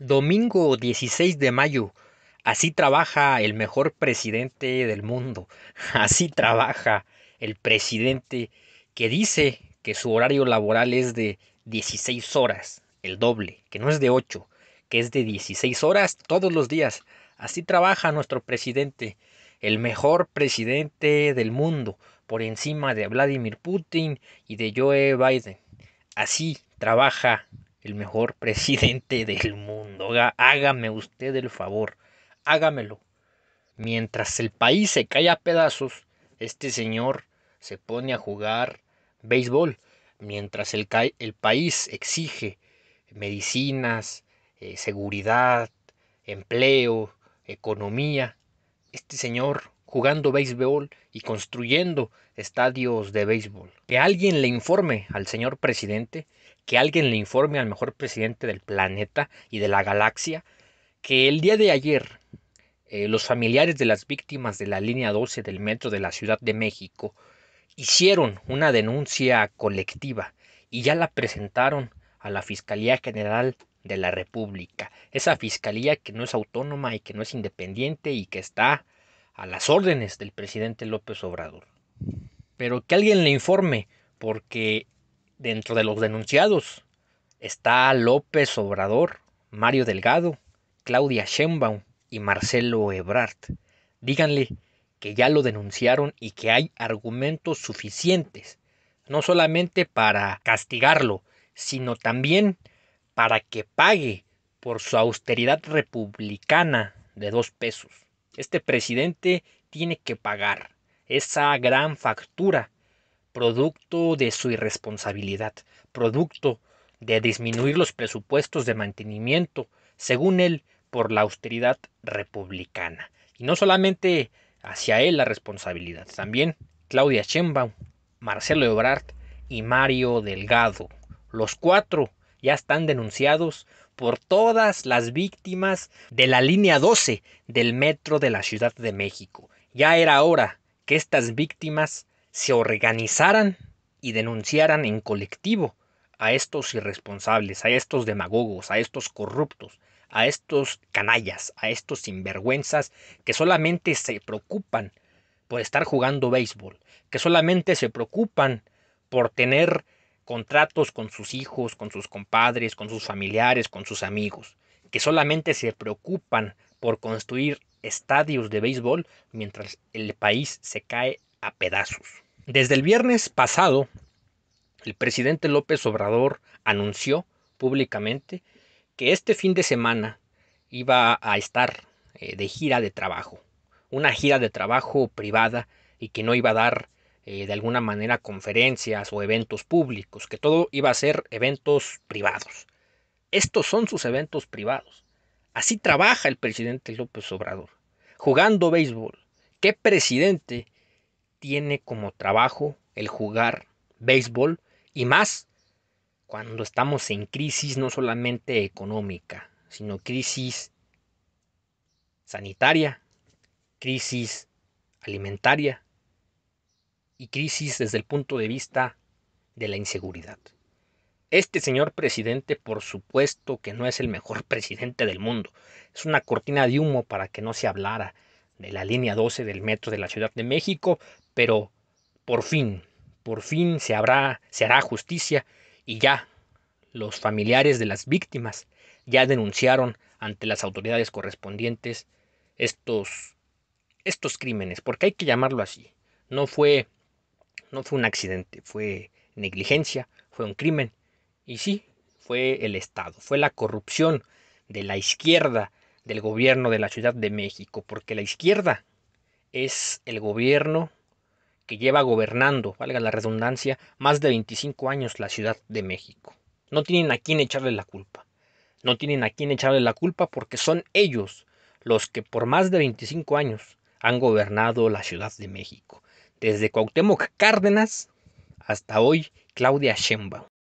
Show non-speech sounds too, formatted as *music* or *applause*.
Domingo 16 de mayo. Así trabaja el mejor presidente del mundo. *laughs* Así trabaja el presidente que dice que su horario laboral es de 16 horas, el doble, que no es de 8, que es de 16 horas todos los días. Así trabaja nuestro presidente, el mejor presidente del mundo, por encima de Vladimir Putin y de Joe Biden. Así trabaja el mejor *laughs* presidente del mundo. Hágame usted el favor, hágamelo. Mientras el país se cae a pedazos, este señor se pone a jugar béisbol. Mientras el, el país exige medicinas, eh, seguridad, empleo, economía, este señor jugando béisbol y construyendo estadios de béisbol. Que alguien le informe al señor presidente, que alguien le informe al mejor presidente del planeta y de la galaxia, que el día de ayer eh, los familiares de las víctimas de la línea 12 del metro de la Ciudad de México hicieron una denuncia colectiva y ya la presentaron a la Fiscalía General de la República, esa fiscalía que no es autónoma y que no es independiente y que está a las órdenes del presidente López Obrador. Pero que alguien le informe, porque dentro de los denunciados está López Obrador, Mario Delgado, Claudia Sheinbaum y Marcelo Ebrard. Díganle que ya lo denunciaron y que hay argumentos suficientes, no solamente para castigarlo, sino también para que pague por su austeridad republicana de dos pesos. Este presidente tiene que pagar esa gran factura, producto de su irresponsabilidad, producto de disminuir los presupuestos de mantenimiento, según él, por la austeridad republicana. Y no solamente hacia él la responsabilidad, también Claudia Sheinbaum, Marcelo Ebrard y Mario Delgado. Los cuatro ya están denunciados por todas las víctimas de la línea 12 del metro de la Ciudad de México. Ya era hora que estas víctimas se organizaran y denunciaran en colectivo a estos irresponsables, a estos demagogos, a estos corruptos, a estos canallas, a estos sinvergüenzas que solamente se preocupan por estar jugando béisbol, que solamente se preocupan por tener contratos con sus hijos, con sus compadres, con sus familiares, con sus amigos, que solamente se preocupan por construir estadios de béisbol mientras el país se cae a pedazos. Desde el viernes pasado, el presidente López Obrador anunció públicamente que este fin de semana iba a estar eh, de gira de trabajo, una gira de trabajo privada y que no iba a dar eh, de alguna manera conferencias o eventos públicos, que todo iba a ser eventos privados. Estos son sus eventos privados. Así trabaja el presidente López Obrador, jugando béisbol. ¿Qué presidente tiene como trabajo el jugar béisbol y más cuando estamos en crisis no solamente económica, sino crisis sanitaria, crisis alimentaria, y crisis desde el punto de vista de la inseguridad. Este señor presidente, por supuesto que no es el mejor *laughs* presidente del mundo. Es una cortina de humo para que no se hablara de la línea 12 del metro de la Ciudad de México, pero por fin, por fin se, habrá, se hará justicia y ya los familiares de las víctimas ya denunciaron ante las autoridades correspondientes estos, estos crímenes, porque hay que llamarlo así. No fue no fue un accidente, fue negligencia, fue un crimen. Y sí, fue el Estado, fue la corrupción de la izquierda del gobierno de la Ciudad de México, porque la izquierda es el gobierno que lleva gobernando, valga la redundancia, más de 25 años la Ciudad de México. No tienen a quién echarle la culpa. No tienen a quién echarle la culpa porque son ellos los que por más de 25 años han gobernado la Ciudad de México desde Cuauhtémoc Cárdenas hasta hoy Claudia Sheinbaum.